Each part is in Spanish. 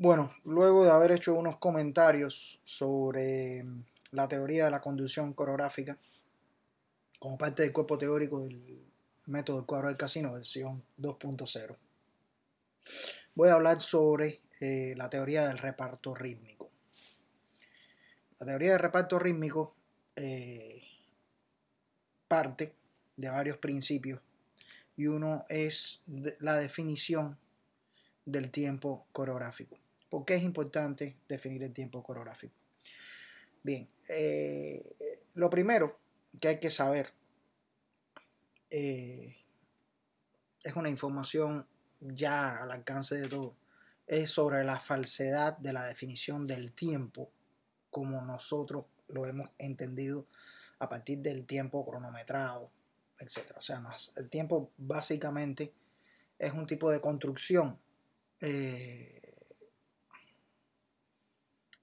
Bueno, luego de haber hecho unos comentarios sobre mm, la teoría de la conducción coreográfica, como parte del cuerpo teórico del método del cuadro del casino, versión 2.0, voy a hablar sobre eh, la teoría del reparto rítmico. La teoría del reparto rítmico eh, parte de varios principios y uno es la definición del tiempo coreográfico. ¿Por qué es importante definir el tiempo coreográfico? Bien, eh, lo primero que hay que saber eh, es una información ya al alcance de todo, es sobre la falsedad de la definición del tiempo como nosotros lo hemos entendido a partir del tiempo cronometrado, etc. O sea, el tiempo básicamente es un tipo de construcción eh,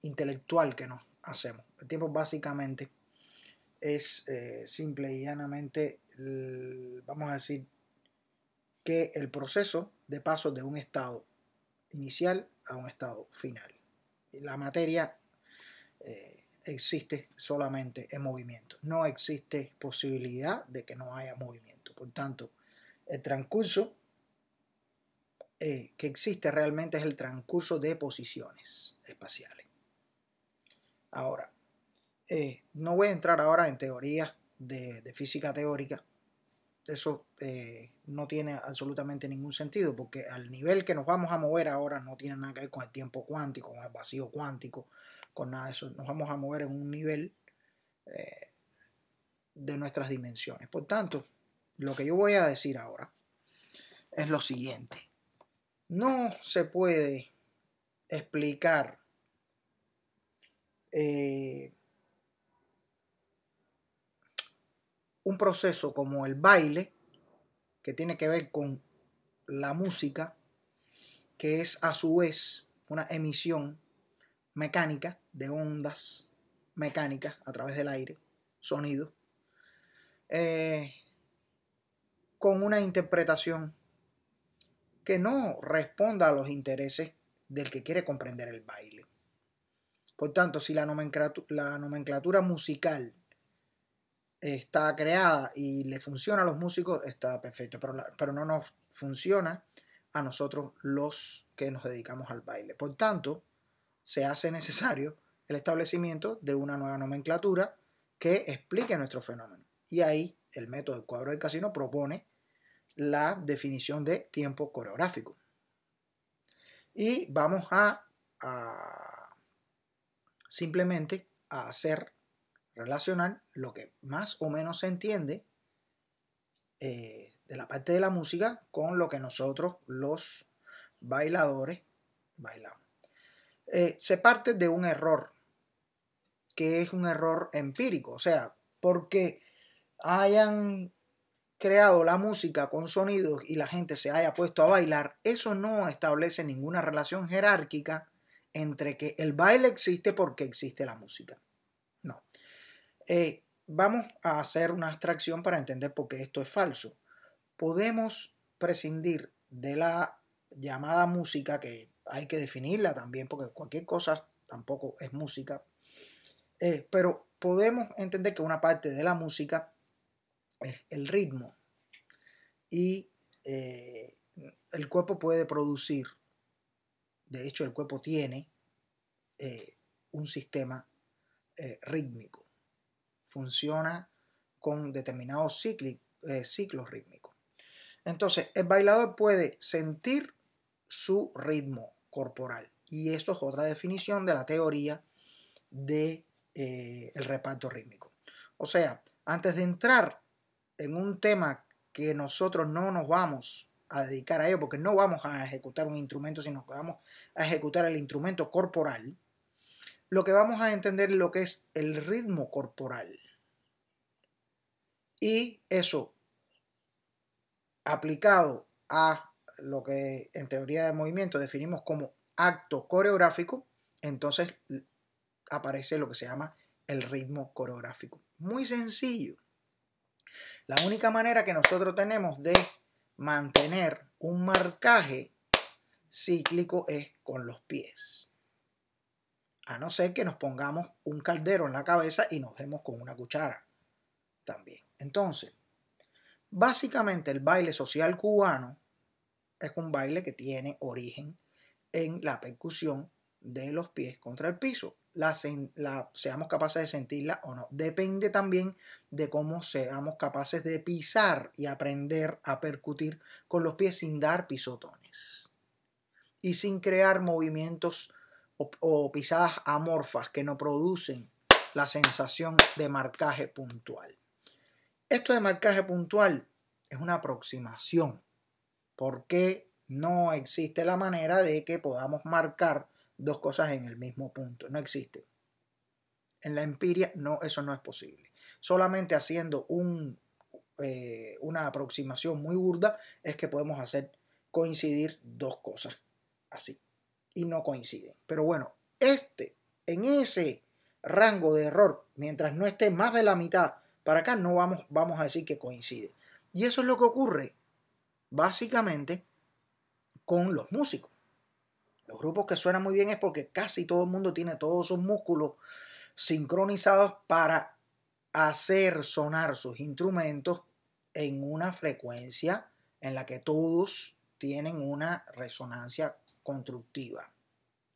intelectual que nos hacemos. El tiempo básicamente es eh, simple y llanamente, vamos a decir, que el proceso de paso de un estado inicial a un estado final. La materia eh, existe solamente en movimiento. No existe posibilidad de que no haya movimiento. Por tanto, el transcurso eh, que existe realmente es el transcurso de posiciones espaciales. Ahora, eh, no voy a entrar ahora en teorías de, física teórica. Eso eh, no tiene absolutamente ningún sentido porque al nivel que nos vamos a mover ahora no tiene nada que ver con el tiempo cuántico, con el vacío cuántico, con nada de eso. Nos vamos a mover en un nivel eh, de nuestras dimensiones. Por tanto, lo que yo voy a decir ahora es lo siguiente. No se puede explicar eh, un proceso como el baile, que tiene que ver con la música, que es a su vez una emisión mecánica de ondas mecánicas a través del aire, sonido, eh, con una interpretación que no responda a los intereses del que quiere comprender el baile. Por tanto, si la nomenclatura, musical está creada y le funciona a los músicos, está perfecto, pero, no nos funciona a nosotros los que nos dedicamos al baile. Por tanto, se hace necesario el establecimiento de una nueva nomenclatura que explique nuestro fenómeno. Y ahí el método del cuadro del casino propone la definición de tiempo coreográfico. Y vamos a simplemente a hacer relacionar lo que más o menos se entiende eh, de la parte de la música con lo que nosotros los bailadores bailamos. Eh, se parte de un error, que es un error empírico, o sea, porque hayan creado la música con sonidos y la gente se haya puesto a bailar, eso no establece ninguna relación jerárquica entre que el baile existe porque existe la música. No. Eh, vamos a hacer una abstracción para entender por qué esto es falso. Podemos prescindir de la llamada música, que hay que definirla también, porque cualquier cosa tampoco es música, eh, pero podemos entender que una parte de la música es el ritmo y eh, el cuerpo puede producir de hecho, el cuerpo tiene eh, un sistema eh, rítmico. Funciona con determinados eh, ciclos rítmicos. Entonces, el bailador puede sentir su ritmo corporal. Y esto es otra definición de la teoría del reparto rítmico. O sea, antes de entrar en un tema que nosotros no nos vamos a dedicar a ello, porque no vamos a ejecutar un instrumento, sino que vamos a ejecutar el instrumento corporal, lo que vamos a entender lo que es el ritmo corporal. Y eso, aplicado a lo que en teoría de movimiento definimos como acto coreográfico, entonces aparece lo que se llama el ritmo coreográfico. Muy sencillo. La única manera que nosotros tenemos de mantener un marcaje cíclico es con los pies. A no ser que nos pongamos un caldero en la cabeza y nos demos con una cuchara también. Entonces, básicamente el baile social cubano es un baile que tiene origen en la percusión de los pies contra el piso la, seamos capaces de sentirla o no. Depende también de cómo seamos capaces de pisar y aprender a percutir con los pies sin dar pisotones y sin crear movimientos o, o pisadas amorfas que no producen la sensación de marcaje puntual. Esto de marcaje puntual es una aproximación porque no existe la manera de que podamos marcar dos cosas en el mismo punto. No existe. En la empiria, no, eso no es posible. Solamente haciendo un, eh, una aproximación muy burda es que podemos hacer coincidir dos cosas así. Y no coinciden. Pero bueno, este, en ese rango de error, mientras no esté más de la mitad para acá, no vamos, vamos a decir que coincide. Y eso es lo que ocurre básicamente con los músicos. Los grupos que suenan muy bien es porque casi todo el mundo tiene todos sus músculos sincronizados para hacer sonar sus instrumentos en una frecuencia en la que todos tienen una resonancia constructiva,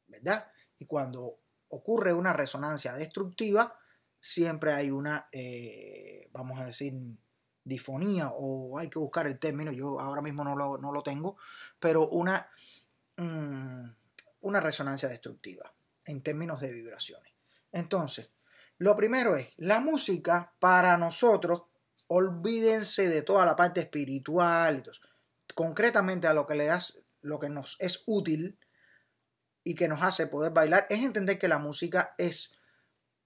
¿verdad? Y cuando ocurre una resonancia destructiva, siempre hay una, eh, vamos a decir, difonía o hay que buscar el término, yo ahora mismo no lo, tengo, pero una... Mm, una resonancia destructiva en términos de vibraciones. Entonces, lo primero es, la música para nosotros, olvídense de toda la parte espiritual, y concretamente a lo que le das, lo que nos es útil y que nos hace poder bailar, es entender que la música es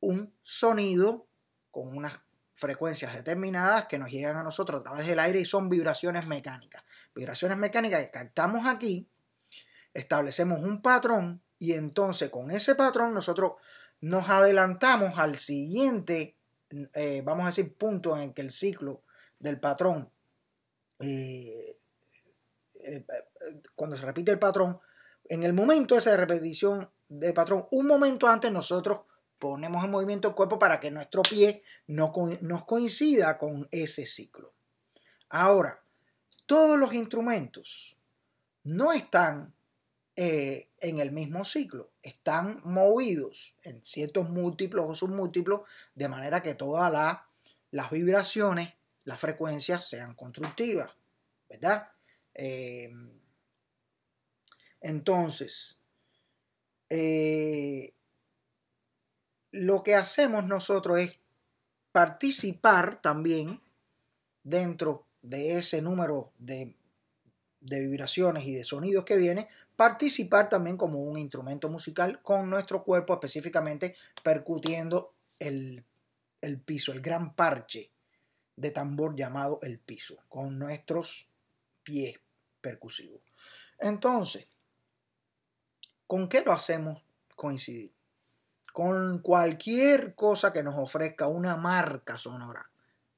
un sonido con unas frecuencias determinadas que nos llegan a nosotros a través del aire y son vibraciones mecánicas. Vibraciones mecánicas que captamos aquí establecemos un patrón y entonces con ese patrón nosotros nos adelantamos al siguiente, eh, vamos a decir, punto en que el ciclo del patrón, eh, eh, cuando se repite el patrón, en el momento de esa repetición de patrón, un momento antes nosotros ponemos en movimiento el cuerpo para que nuestro pie no nos coincida con ese ciclo. Ahora, todos los instrumentos no están eh, en el mismo ciclo. Están movidos en ciertos múltiplos o submúltiplos, de manera que todas las vibraciones, las frecuencias sean constructivas, ¿verdad? Eh, entonces, eh, lo que hacemos nosotros es participar también dentro de ese número de, de vibraciones y de sonidos que viene, participar también como un instrumento musical con nuestro cuerpo específicamente percutiendo el, piso, el gran parche de tambor llamado el piso, con nuestros pies percusivos. Entonces, ¿con qué lo hacemos coincidir? Con cualquier cosa que nos ofrezca una marca sonora.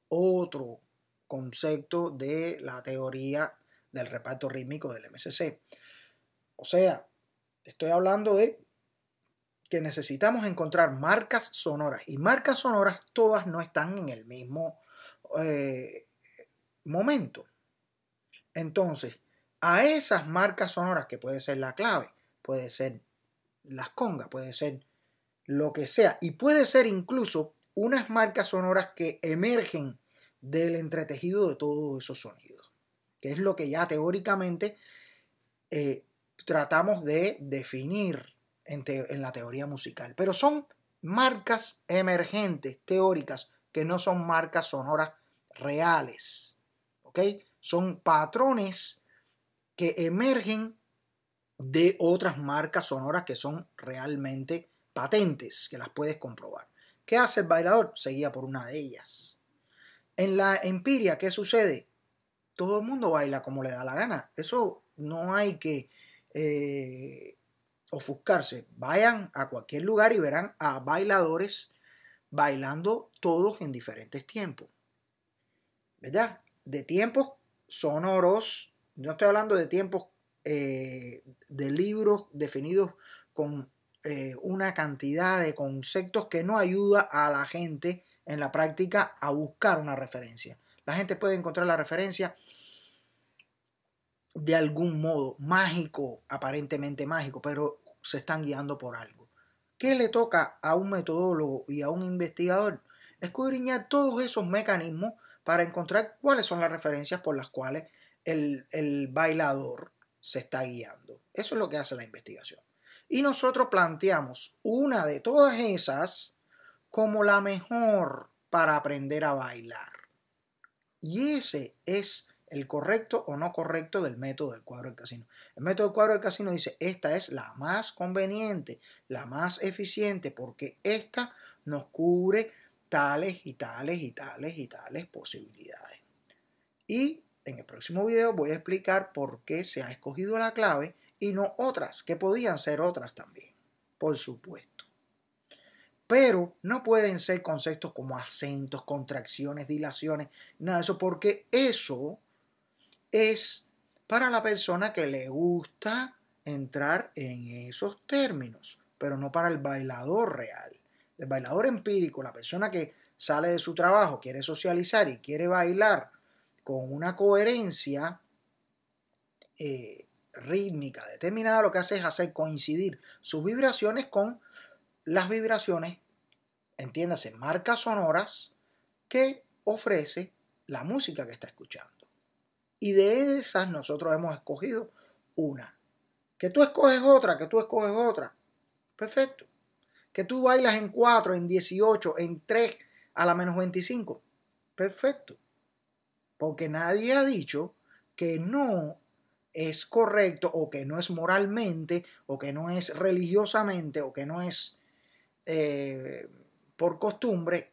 Otro concepto de la teoría del reparto rítmico del MCC. O sea, estoy hablando de que necesitamos encontrar marcas sonoras. Y marcas sonoras todas no están en el mismo eh, momento. Entonces, a esas marcas sonoras, que puede ser la clave, puede ser las congas, puede ser lo que sea, y puede ser incluso unas marcas sonoras que emergen del entretejido de todos esos sonidos, que es lo que ya teóricamente eh, tratamos de definir en, la teoría musical. Pero son marcas emergentes, teóricas, que no son marcas sonoras reales. Son patrones que emergen de otras marcas sonoras que son realmente patentes, que las puedes comprobar. ¿Qué hace el bailador? Seguía por una de ellas. En la empiria, ¿qué sucede? Todo el mundo baila como le da la gana. Eso no hay que eh, ofuscarse. Vayan a cualquier lugar y verán a bailadores bailando todos en diferentes tiempos. ¿Verdad? De tiempos sonoros, no estoy hablando de tiempos eh, de libros definidos con eh, una cantidad de conceptos que no ayuda a la gente en la práctica a buscar una referencia. La gente puede encontrar la referencia de algún modo mágico, aparentemente mágico, pero se están guiando por algo. ¿Qué le toca a un metodólogo y a un investigador? Escudriñar todos esos mecanismos para encontrar cuáles son las referencias por las cuales el, el bailador se está guiando. Eso es lo que hace la investigación. Y nosotros planteamos una de todas esas como la mejor para aprender a bailar. Y ese es el correcto o no correcto del método del cuadro del casino. El método del cuadro del casino dice, esta es la más conveniente, la más eficiente, porque esta nos cubre tales y tales y tales y tales posibilidades. Y en el próximo video voy a explicar por qué se ha escogido la clave y no otras, que podían ser otras también, por supuesto. Pero no pueden ser conceptos como acentos, contracciones, dilaciones, nada de eso, porque eso es para la persona que le gusta entrar en esos términos, pero no para el bailador real. El bailador empírico, la persona que sale de su trabajo, quiere socializar y quiere bailar con una coherencia eh, rítmica determinada, lo que hace es hacer coincidir sus vibraciones con las vibraciones, entiéndase, marcas sonoras que ofrece la música que está escuchando. Y de esas nosotros hemos escogido una. Que tú escoges otra, que tú escoges otra. Perfecto. Que tú bailas en 4, en 18, en 3, a la menos 25. Perfecto. Porque nadie ha dicho que no es correcto o que no es moralmente o que no es religiosamente o que no es eh, por costumbre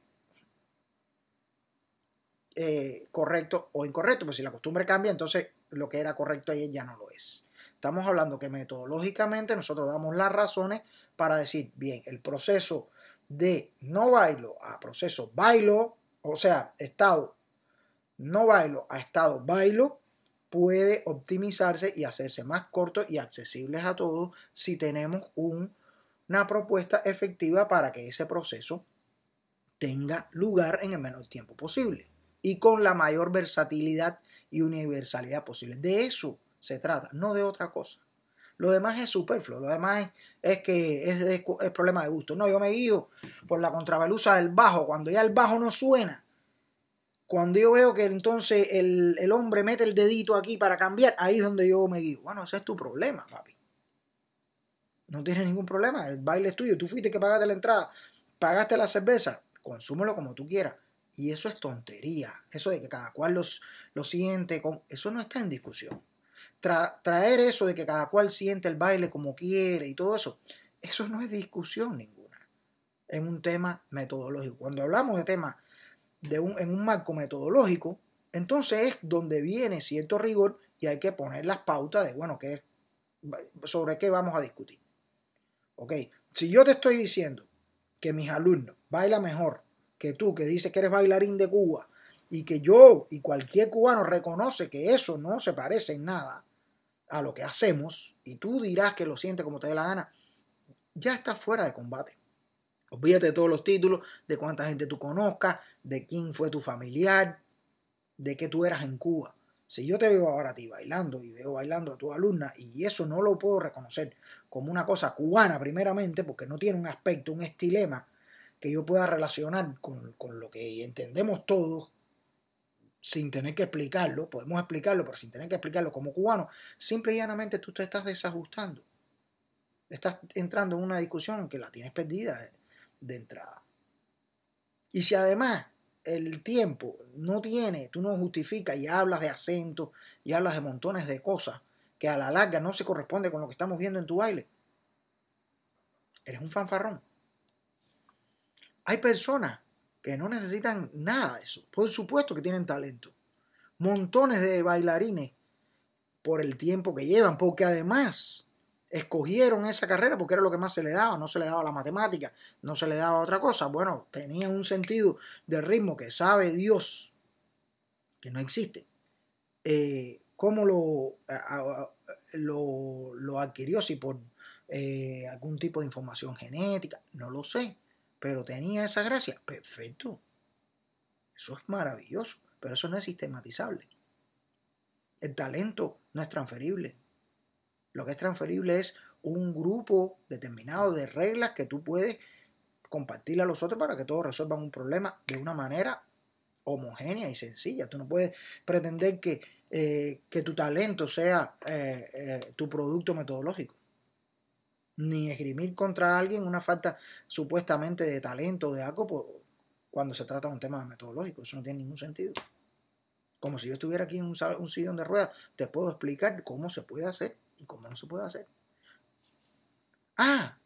eh, correcto o incorrecto, pues si la costumbre cambia, entonces lo que era correcto ayer ya no lo es. Estamos hablando que metodológicamente nosotros damos las razones para decir, bien, el proceso de no bailo a proceso bailo, o sea, estado no bailo a estado bailo, puede optimizarse y hacerse más corto y accesibles a todos si tenemos una propuesta efectiva para que ese proceso tenga lugar en el menor tiempo posible y con la mayor versatilidad y universalidad posible. De eso se trata, no de otra cosa. Lo demás es superfluo, lo demás es, que es, problema de gusto. No, yo me guío por la contravaluza del bajo. Cuando ya el bajo no suena, cuando yo veo que entonces el, el hombre mete el dedito aquí para cambiar, ahí es donde yo me digo Bueno, ese es tu problema, papi. No tienes ningún problema, el baile es tuyo, tú fuiste que pagaste la entrada, pagaste la cerveza, consúmelo como tú quieras. Y eso es tontería. Eso de que cada cual los, lo siente, eso no está en discusión. traer eso de que cada cual siente el baile como quiere y todo eso, eso no es discusión ninguna. En un tema metodológico. Cuando hablamos de temas de en un marco metodológico, entonces es donde viene cierto rigor y hay que poner las pautas de, bueno, sobre qué vamos a discutir. Ok, si yo te estoy diciendo que mis alumnos bailan mejor que tú, que dices que eres bailarín de Cuba, y que yo y cualquier cubano reconoce que eso no se parece en nada a lo que hacemos, y tú dirás que lo sientes como te dé la gana, ya estás fuera de combate. Olvídate de todos los títulos, de cuánta gente tú conozcas, de quién fue tu familiar, de que tú eras en Cuba. Si yo te veo ahora a ti bailando y veo bailando a tu alumna y eso no lo puedo reconocer como una cosa cubana primeramente porque no tiene un aspecto, un estilema que yo pueda relacionar con, lo que entendemos todos sin tener que explicarlo, podemos explicarlo, pero sin tener que explicarlo como cubano, simple y llanamente tú te estás desajustando. Estás entrando en una discusión que la tienes perdida de, entrada. Y si además el tiempo no tiene, tú no justificas y hablas de acento y hablas de montones de cosas que a la larga no se corresponde con lo que estamos viendo en tu baile, eres un fanfarrón. Hay personas que no necesitan nada de eso. Por supuesto que tienen talento. Montones de bailarines por el tiempo que llevan, porque además escogieron esa carrera porque era lo que más se le daba, no se le daba la matemática, no se le daba otra cosa. Bueno, tenían un sentido de ritmo que sabe Dios, que no existe. Eh, ¿Cómo lo, lo, adquirió? Si por eh, algún tipo de información genética, no lo sé pero tenía esa gracia, perfecto. Eso es maravilloso, pero eso no es sistematizable. El talento no es transferible. Lo que es transferible es un grupo determinado de reglas que tú puedes compartirle a los otros para que todos resuelvan un problema de una manera homogénea y sencilla. Tú no puedes pretender que, eh, tu talento sea eh, eh, tu producto metodológico ni esgrimir contra alguien una falta supuestamente de talento o de algo cuando se trata de un tema metodológico. Eso no tiene ningún sentido. Como si yo estuviera aquí en un, sillón de ruedas, te puedo explicar cómo se puede hacer y cómo no se puede hacer. Ah,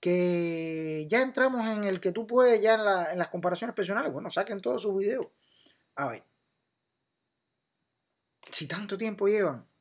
que ya entramos en el que tú puedes ya en, en las comparaciones personales. Bueno, saquen todos sus videos. A ver, si tanto tiempo llevan